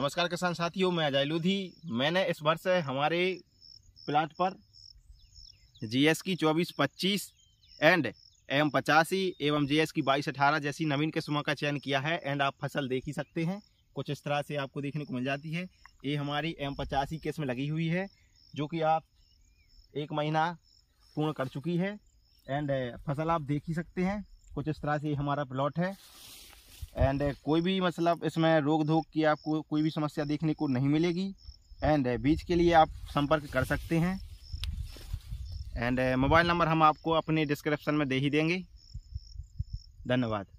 नमस्कार किसान साथियों मैं अजय लोधी मैंने इस वर्ष हमारे प्लांट पर जी एस की चौबीस पच्चीस एंड एम पचासी एवं जी एस की बाईस अठारह जैसी नवीन किस्मों का चयन किया है एंड आप फसल देख ही सकते हैं कुछ इस तरह से आपको देखने को मिल जाती है ये हमारी एम पचासी किस्म लगी हुई है जो कि आप एक महीना पूर्ण कर चुकी है एंड फसल आप देख ही सकते हैं कुछ इस तरह से हमारा प्लॉट है एंड uh, कोई भी मतलब इसमें रोक धोक की आपको कोई भी समस्या देखने को नहीं मिलेगी एंड uh, बीज के लिए आप संपर्क कर सकते हैं एंड uh, मोबाइल नंबर हम आपको अपने डिस्क्रिप्शन में दे ही देंगे धन्यवाद